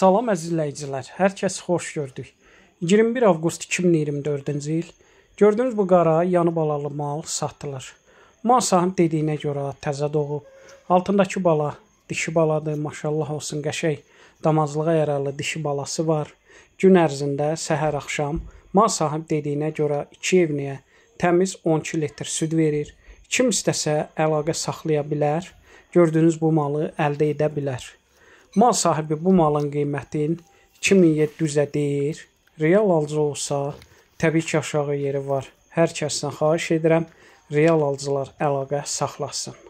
Salam əzizləyicilər, hər kəs xoş gördük. 21 avqust 2024-cü il. Gördüyünüz bu qara yanı balalı mal satılır. Mal sahib dediyinə görə təzə doğub. Altındakı bala dişi baladır, maşallah olsun qəşəng damazlığa yararlı dişi balası var. Gün ərzində səhər axşam mal sahib dediyinə görə 2 evniyə təmiz 12 litr süd verir. Kim istəsə əlaqə saxlaya bilər. Gördüyünüz bu malı əldə edə bilər. Mal sahibi bu malın qiymətin 2700-ə deyir. Real alıcı olsa, təbii ki, aşağı yeri var. Hər kəsdən xahiş edirəm, real alıcılar əlaqə saxlasın.